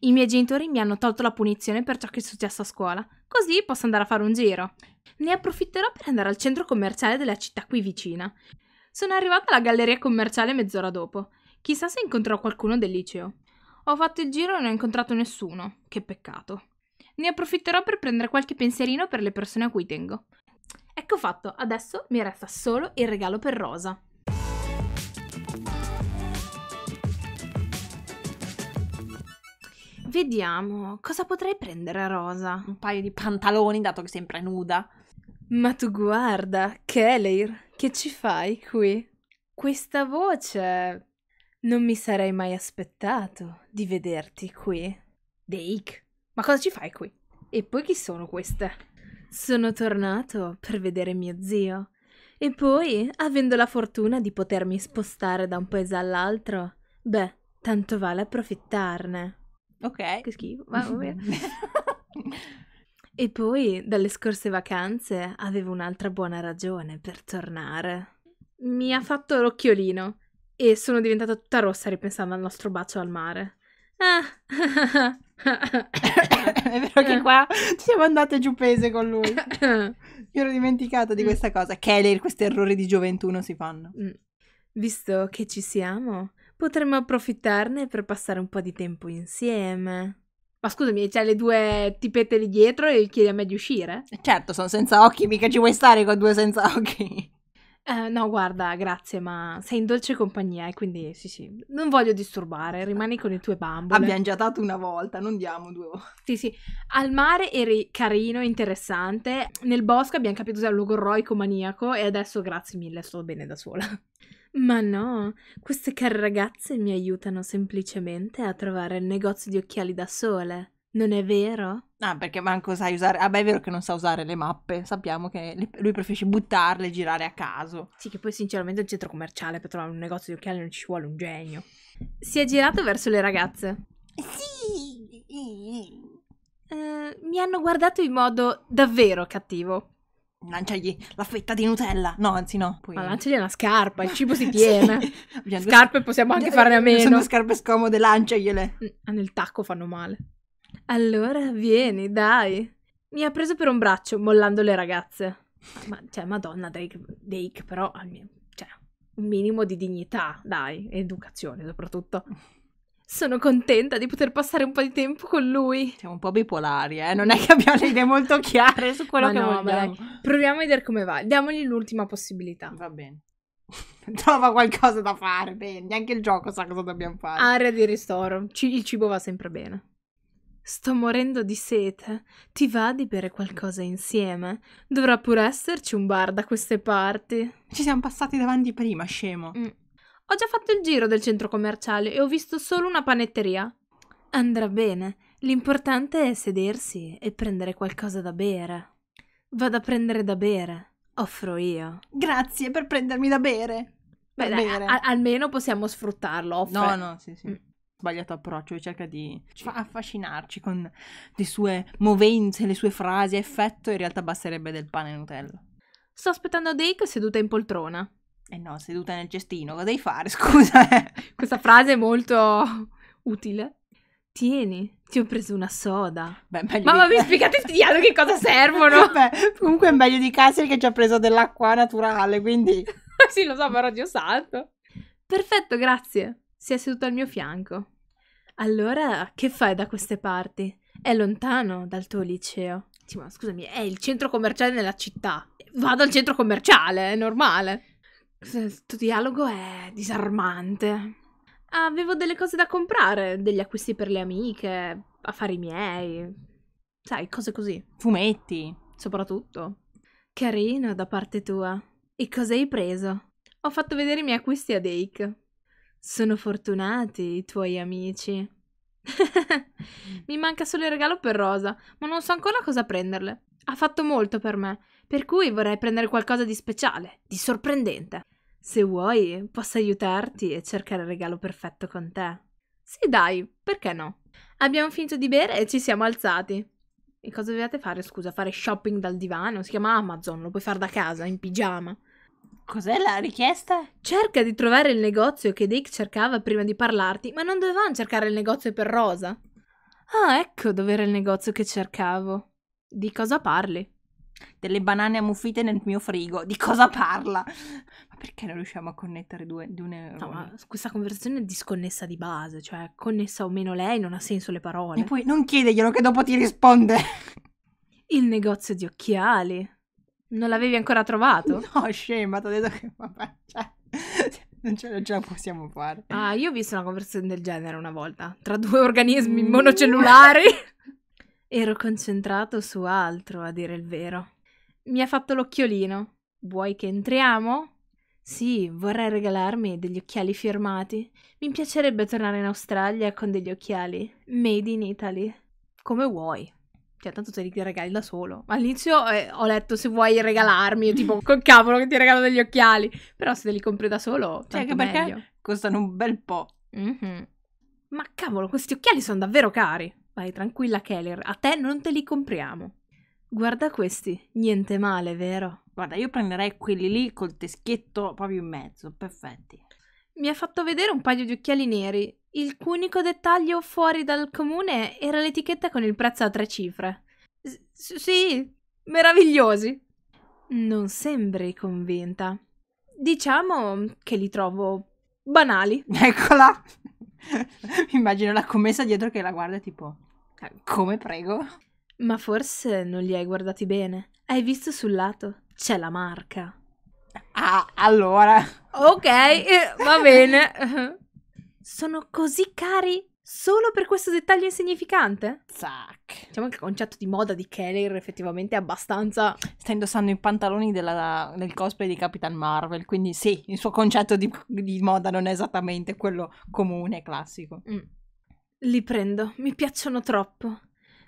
I miei genitori mi hanno tolto la punizione per ciò che è successo a scuola, così posso andare a fare un giro. Ne approfitterò per andare al centro commerciale della città qui vicina. Sono arrivata alla galleria commerciale mezz'ora dopo. Chissà se incontrò qualcuno del liceo. Ho fatto il giro e non ho incontrato nessuno. Che peccato. Ne approfitterò per prendere qualche pensierino per le persone a cui tengo. Ecco fatto, adesso mi resta solo il regalo per Rosa. Vediamo, cosa potrei prendere a Rosa? Un paio di pantaloni, dato che sempre è nuda. Ma tu guarda, Keleir, che ci fai qui? Questa voce... Non mi sarei mai aspettato di vederti qui. Dake, ma cosa ci fai qui? E poi chi sono queste? Sono tornato per vedere mio zio. E poi, avendo la fortuna di potermi spostare da un paese all'altro, beh, tanto vale approfittarne. Ok. Che schifo, ma va bene. e poi, dalle scorse vacanze, avevo un'altra buona ragione per tornare. Mi ha fatto l'occhiolino e sono diventata tutta rossa ripensando al nostro bacio al mare. Ah. è vero che qua ci siamo andate giù pese con lui. Mi ero dimenticata di mm. questa cosa. Keller, questi errori di gioventù non si fanno. Mm. Visto che ci siamo, Potremmo approfittarne per passare un po' di tempo insieme. Ma scusami, c'hai le due tipette lì dietro e chiedi a me di uscire? Certo, sono senza occhi, mica ci vuoi stare con due senza occhi. Eh, no, guarda, grazie, ma sei in dolce compagnia e quindi sì, sì, non voglio disturbare, rimani con le tue bambole. Abbiamo già dato una volta, non diamo due volte. Sì, sì, al mare eri carino, interessante, nel bosco abbiamo capito che sei un luogo roico maniaco e adesso grazie mille, sto bene da sola. Ma no, queste care ragazze mi aiutano semplicemente a trovare il negozio di occhiali da sole, non è vero? Ah, perché manco sai usare. Ah, beh, è vero che non sa usare le mappe. Sappiamo che lui preferisce buttarle e girare a caso. Sì, che poi, sinceramente, il centro commerciale per trovare un negozio di occhiali non ci vuole un genio. Si è girato verso le ragazze. Sì! Eh, mi hanno guardato in modo davvero cattivo. Lanciagli la fetta di Nutella. No, anzi, no. Poi... Ma lanciagli una scarpa, il cibo si tiene. sì. Scarpe possiamo anche farne a meno. Sono scarpe scomode, lanciagliele. Mm, ah, nel tacco fanno male. Allora, vieni, dai. Mi ha preso per un braccio, mollando le ragazze. Ma, cioè, madonna, Drake, Drake però, cioè, un minimo di dignità, dai, educazione soprattutto sono contenta di poter passare un po' di tempo con lui. Siamo un po' bipolari, eh? non è che abbiamo le idee molto chiare su quello Ma che no, vogliamo. Vabbè. Proviamo a vedere come va. Diamogli l'ultima possibilità. Va bene. Trova qualcosa da fare, bene. Neanche il gioco sa cosa dobbiamo fare. Area di ristoro. C- il cibo va sempre bene. Sto morendo di sete. Ti va di bere qualcosa insieme? Dovrà pure esserci un bar da queste parti. Ci siamo passati davanti prima, scemo. Mm. Ho già fatto il giro del centro commerciale e ho visto solo una panetteria. Andrà bene. L'importante è sedersi e prendere qualcosa da bere. Vado a prendere da bere. Offro io. Grazie per prendermi da bere. Beh, dai, bere. A- almeno possiamo sfruttarlo. Offre. No, no, sì, sì. Mm. Sbagliato approccio, e cerca di fa- affascinarci con le sue movenze, le sue frasi a effetto, in realtà basterebbe del pane e Nutella. Sto aspettando Dake seduta in poltrona. Eh no, seduta nel cestino, cosa devi fare? Scusa. Eh. Questa frase è molto utile. Tieni, ti ho preso una soda. Beh, meglio Mamma di... mia, spiegate questi dialoghi cosa servono. Beh, comunque è meglio di Cassidy che ci ha preso dell'acqua naturale, quindi... sì, lo so, però Dio santo. Perfetto, grazie. Si è seduto al mio fianco. Allora, che fai da queste parti? È lontano dal tuo liceo. Sì, ma scusami, è il centro commerciale nella città. Vado al centro commerciale, è normale. Questo cioè, dialogo è disarmante. Avevo delle cose da comprare, degli acquisti per le amiche, affari miei, sai, cose così. Fumetti, soprattutto. Carino da parte tua. E cosa hai preso? Ho fatto vedere i miei acquisti a Dake. Sono fortunati i tuoi amici. Mi manca solo il regalo per Rosa, ma non so ancora cosa prenderle. Ha fatto molto per me, per cui vorrei prendere qualcosa di speciale, di sorprendente. Se vuoi, posso aiutarti e cercare il regalo perfetto con te. Sì, dai, perché no? Abbiamo finito di bere e ci siamo alzati. E cosa dovevate fare, scusa? Fare shopping dal divano? Si chiama Amazon, lo puoi fare da casa, in pigiama. Cos'è la richiesta? Cerca di trovare il negozio che Dick cercava prima di parlarti, ma non dovevamo cercare il negozio per Rosa. Ah, ecco dov'era il negozio che cercavo. Di cosa parli? delle banane ammuffite nel mio frigo. Di cosa parla? Ma perché non riusciamo a connettere due, due neuroni? No, questa conversazione è disconnessa di base, cioè connessa o meno lei non ha senso le parole. E poi non chiedeglielo che dopo ti risponde. Il negozio di occhiali. Non l'avevi ancora trovato? No, scema, ti ho detto che vabbè, cioè, non ce, non ce la possiamo fare. Ah, io ho visto una conversazione del genere una volta, tra due organismi mm. monocellulari. Ero concentrato su altro, a dire il vero. Mi ha fatto l'occhiolino. Vuoi che entriamo? Sì, vorrei regalarmi degli occhiali firmati. Mi piacerebbe tornare in Australia con degli occhiali made in Italy. Come vuoi. Cioè, tanto te li regali da solo. All'inizio eh, ho letto se vuoi regalarmi, tipo, col cavolo che ti regalo degli occhiali. Però se te li compri da solo, cioè, anche perché costano un bel po'. Mm-hmm. Ma cavolo, questi occhiali sono davvero cari. Vai tranquilla Keller, a te non te li compriamo. Guarda questi, niente male, vero? Guarda, io prenderei quelli lì col teschietto proprio in mezzo, perfetti. Mi ha fatto vedere un paio di occhiali neri. Il unico dettaglio fuori dal comune era l'etichetta con il prezzo a tre cifre. sì, meravigliosi. Non sembri convinta. Diciamo che li trovo banali. Eccola. Mi Immagino la commessa dietro che la guarda tipo, ah, come prego? Ma forse non li hai guardati bene. Hai visto sul lato? C'è la marca. Ah, allora. Ok, eh, va bene. Sono così cari solo per questo dettaglio insignificante? Zack. Diciamo che il concetto di moda di Keller effettivamente è abbastanza... Sta indossando i pantaloni della, del cosplay di Capitan Marvel, quindi sì, il suo concetto di, di moda non è esattamente quello comune, classico. Mm. Li prendo, mi piacciono troppo.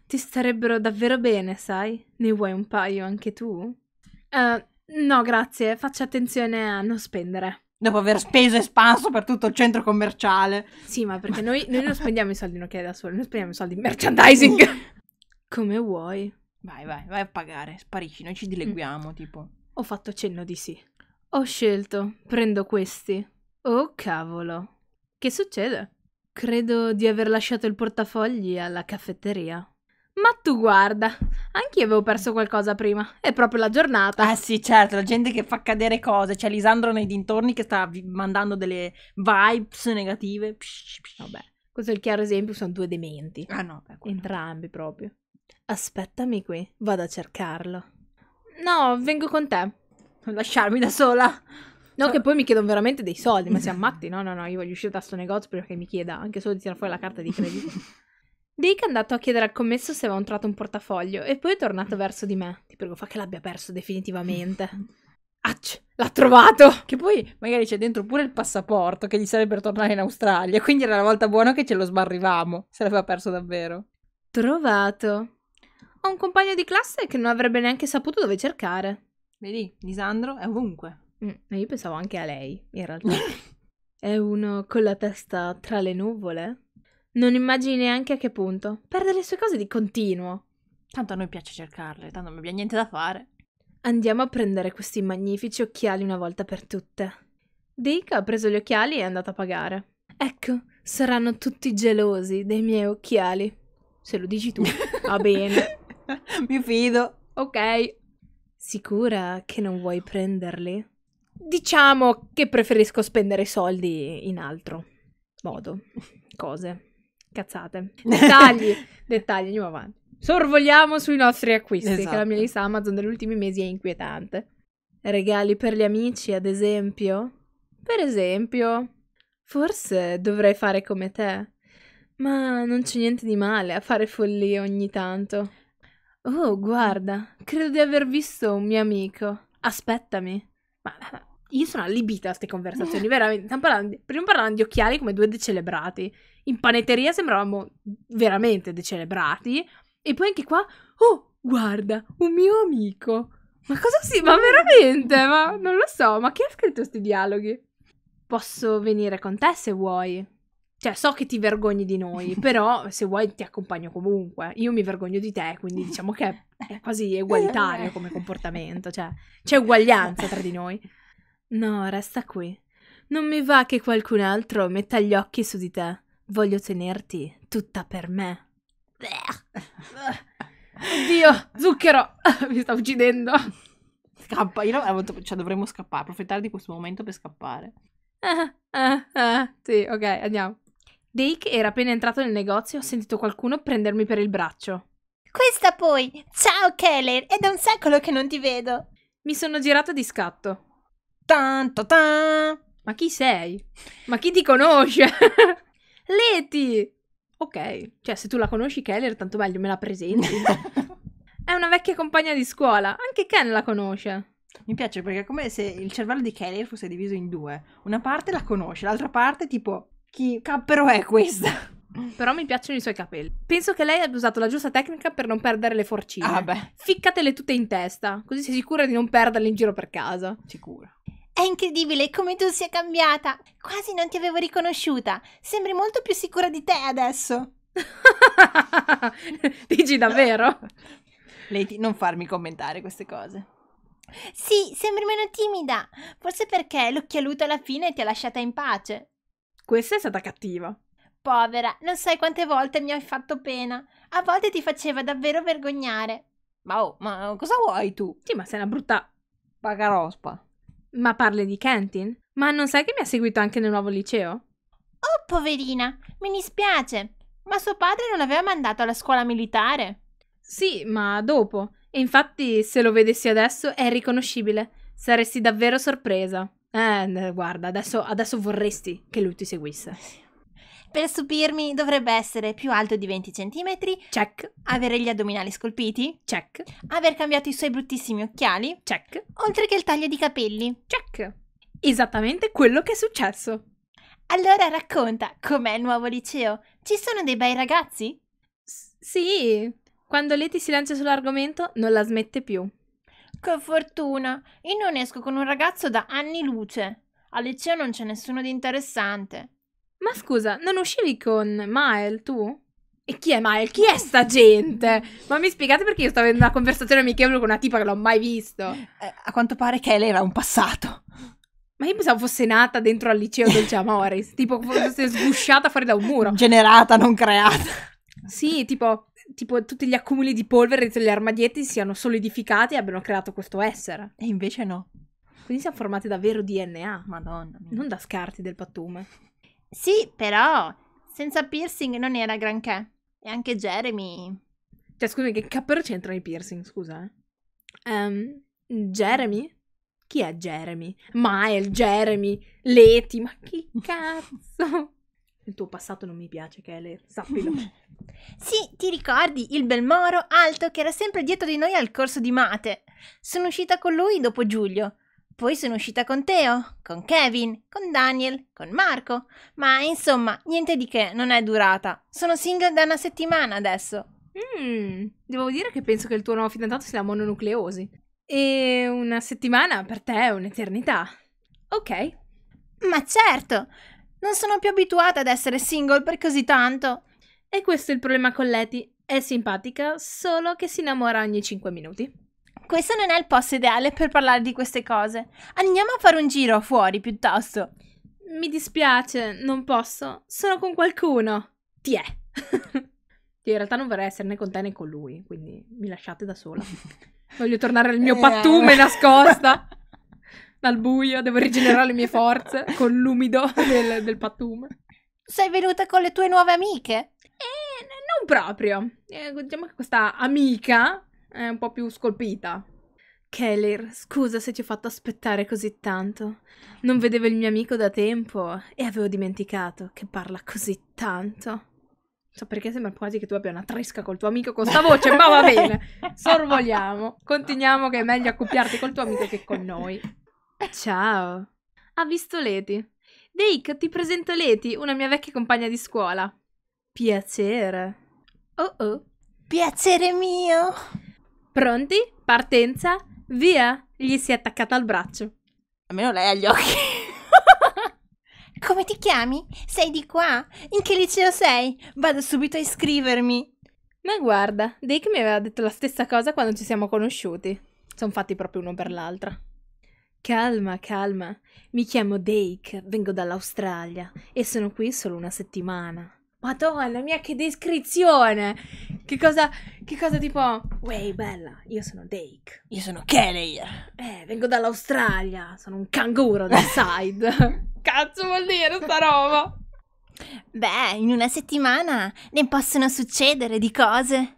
Ti starebbero davvero bene, sai? Ne vuoi un paio anche tu? Uh, no, grazie, faccia attenzione a non spendere dopo aver speso e sparso per tutto il centro commerciale. Sì, ma perché noi, noi non spendiamo i soldi in ok da solo, noi spendiamo i soldi in merchandising. Come vuoi. Vai, vai, vai a pagare, sparisci, noi ci mm. dileguiamo, mm. tipo. Ho fatto cenno di sì. Ho scelto, prendo questi. Oh cavolo. Che succede? Credo di aver lasciato il portafogli alla caffetteria. Ma tu guarda, anch'io avevo perso mm. qualcosa prima. È proprio la giornata. Ah sì, certo, la gente che fa cadere cose. C'è Lisandro nei dintorni che sta mandando delle vibes negative. Psh, psh. Vabbè, questo è il chiaro esempio, sono due dementi. Ah no, beh, entrambi proprio. Aspettami qui, vado a cercarlo. No, vengo con te. Non lasciarmi da sola. No, so... che poi mi chiedono veramente dei soldi, ma siamo matti? No, no, no, io voglio uscire da sto negozio prima che mi chieda anche solo di tirare fuori la carta di credito. Dick è andato a chiedere al commesso se aveva trovato un portafoglio e poi è tornato verso di me. Ti prego, fa che l'abbia perso definitivamente. Acc, l'ha trovato! Che poi magari c'è dentro pure il passaporto che gli sarebbe per tornare in Australia, quindi era la volta buona che ce lo sbarrivamo, se l'aveva perso davvero. Trovato. Ho un compagno di classe che non avrebbe neanche saputo dove cercare. Vedi, Lisandro è ovunque. Mm, io pensavo anche a lei, in realtà. è uno con la testa tra le nuvole? Non immagini neanche a che punto. Perde le sue cose di continuo. Tanto a noi piace cercarle, tanto non abbiamo niente da fare. Andiamo a prendere questi magnifici occhiali una volta per tutte. Dick ha preso gli occhiali e è andato a pagare. Ecco, saranno tutti gelosi dei miei occhiali. Se lo dici tu, va bene. Mi fido. Ok. Sicura che non vuoi prenderli? Diciamo che preferisco spendere i soldi in altro modo, cose cazzate. Dettagli, dettagli, andiamo avanti. Sorvoliamo sui nostri acquisti, esatto. che la esatto. mia lista Amazon degli ultimi mesi è inquietante. Regali per gli amici, ad esempio? Per esempio, forse dovrei fare come te. Ma non c'è niente di male a fare follie ogni tanto. Oh, guarda, credo di aver visto un mio amico. Aspettami. Ma io sono allibita a queste conversazioni, veramente. Stiamo parlando, prima parlavamo di occhiali come due decelebrati. In panetteria sembravamo veramente decelebrati. E poi anche qua, oh, guarda, un mio amico. Ma cosa si... Ma veramente? Ma non lo so, ma chi ha scritto questi dialoghi? Posso venire con te se vuoi. Cioè, so che ti vergogni di noi, però se vuoi ti accompagno comunque. Io mi vergogno di te, quindi diciamo che è quasi eh, egualitario eh. come comportamento, cioè c'è uguaglianza tra di noi. No, resta qui. Non mi va che qualcun altro metta gli occhi su di te. Voglio tenerti tutta per me. Oddio, zucchero! mi sta uccidendo. Scappa, io avevo, cioè, dovremmo scappare, approfittare di questo momento per scappare. Ah, ah, ah. Sì, ok, andiamo. Dake era appena entrato nel negozio e ho sentito qualcuno prendermi per il braccio. Questa poi! Ciao Keller, è da un secolo che non ti vedo! Mi sono girata di scatto. Tan, ta, tan. Ma chi sei? Ma chi ti conosce? Leti! Ok, cioè se tu la conosci Keller, tanto meglio me la presenti. È una vecchia compagna di scuola, anche Ken la conosce. Mi piace perché è come se il cervello di Keller fosse diviso in due. Una parte la conosce, l'altra parte tipo chi cappero è questa? Però mi piacciono i suoi capelli. Penso che lei abbia usato la giusta tecnica per non perdere le forcine. Ah beh. Ficcatele tutte in testa, così sei sicura di non perderle in giro per casa. Sicura. È incredibile come tu sia cambiata! Quasi non ti avevo riconosciuta! Sembri molto più sicura di te adesso! Dici davvero? Lady, non farmi commentare queste cose. Sì, sembri meno timida. Forse perché l'occhialuto alla fine ti ha lasciata in pace. Questa è stata cattiva. Povera, non sai quante volte mi hai fatto pena. A volte ti faceva davvero vergognare. Ma oh, ma cosa vuoi tu? Sì, ma sei una brutta pagarospa. Ma parli di Kentin? Ma non sai che mi ha seguito anche nel nuovo liceo? Oh, poverina, mi dispiace. Ma suo padre non l'aveva mandato alla scuola militare? Sì, ma dopo. E infatti, se lo vedessi adesso, è riconoscibile. Saresti davvero sorpresa. Eh, guarda, adesso, adesso vorresti che lui ti seguisse. Per stupirmi dovrebbe essere più alto di 20 cm. Check. Avere gli addominali scolpiti. Check. Aver cambiato i suoi bruttissimi occhiali. Check. Oltre che il taglio di capelli. Check. Esattamente quello che è successo. Allora racconta, com'è il nuovo liceo? Ci sono dei bei ragazzi? sì. Quando Leti si lancia sull'argomento non la smette più. Che fortuna! Io non esco con un ragazzo da anni luce. Al liceo non c'è nessuno di interessante. Ma scusa, non uscivi con Mael tu? E chi è Mael? Chi è sta gente? Ma mi spiegate perché io stavo avendo una conversazione amichevole con una tipa che non ho mai visto. Eh, a quanto pare che lei era un passato. Ma io pensavo fosse nata dentro al liceo del Giamoris, tipo fosse sgusciata fuori da un muro. Generata, non creata. Sì, tipo, tipo tutti gli accumuli di polvere dentro gli armadietti siano solidificati e abbiano creato questo essere. E invece no. Quindi siamo formati da vero DNA. Madonna mia. Non da scarti del pattume. Sì, però senza piercing non era granché. E anche Jeremy. Cioè, scusami, che cappello c'entrano i piercing? Scusa, eh. Um, Jeremy? Chi è Jeremy? Mael, Jeremy, Leti, ma che cazzo? Il tuo passato non mi piace, Kele, sappilo. sì, ti ricordi il bel moro alto che era sempre dietro di noi al corso di mate? Sono uscita con lui dopo Giulio. Poi sono uscita con Teo, con Kevin, con Daniel, con Marco, ma insomma, niente di che, non è durata. Sono single da una settimana adesso. Mmm, devo dire che penso che il tuo nuovo fidanzato sia mononucleosi. E una settimana per te è un'eternità. Ok. Ma certo, non sono più abituata ad essere single per così tanto. E questo è il problema con Leti. È simpatica, solo che si innamora ogni 5 minuti questo non è il posto ideale per parlare di queste cose. Andiamo a fare un giro fuori piuttosto. Mi dispiace, non posso. Sono con qualcuno. Ti è. Io in realtà non vorrei essere né con te né con lui, quindi mi lasciate da sola. Voglio tornare al mio eh. pattume nascosta. Dal buio, devo rigenerare le mie forze con l'umido del, del pattume. Sei venuta con le tue nuove amiche? Eh, non proprio. Eh, diciamo che questa amica è un po' più scolpita. Keller, scusa se ti ho fatto aspettare così tanto. Non vedevo il mio amico da tempo e avevo dimenticato che parla così tanto. So perché sembra quasi che tu abbia una tresca col tuo amico con sta voce, ma va bene. Sorvoliamo. Continuiamo che è meglio accoppiarti col tuo amico che con noi. Ciao. Ha visto Leti. Dake, ti presento Leti, una mia vecchia compagna di scuola. Piacere. Oh oh. Piacere mio. Pronti? Partenza? Via! Gli si è attaccata al braccio. Almeno lei ha gli occhi. Come ti chiami? Sei di qua? In che liceo sei? Vado subito a iscrivermi. Ma guarda, Dick mi aveva detto la stessa cosa quando ci siamo conosciuti. Sono fatti proprio uno per l'altra. Calma, calma. Mi chiamo Dake, vengo dall'Australia e sono qui solo una settimana. Madonna mia, che descrizione! Che cosa, che cosa tipo... Way bella, io sono Dake. Io sono Kelly. Eh, vengo dall'Australia, sono un canguro del side. Cazzo vuol dire sta roba? Beh, in una settimana ne possono succedere di cose.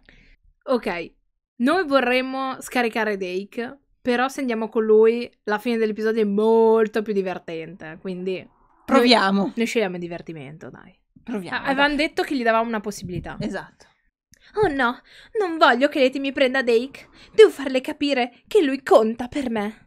Ok, noi vorremmo scaricare Dake, però se andiamo con lui la fine dell'episodio è molto più divertente, quindi... Proviamo. Noi, noi scegliamo il divertimento, dai. Proviamo. avevamo detto che gli davamo una possibilità. Esatto. Oh no, non voglio che Letty mi prenda Dake. Devo farle capire che lui conta per me.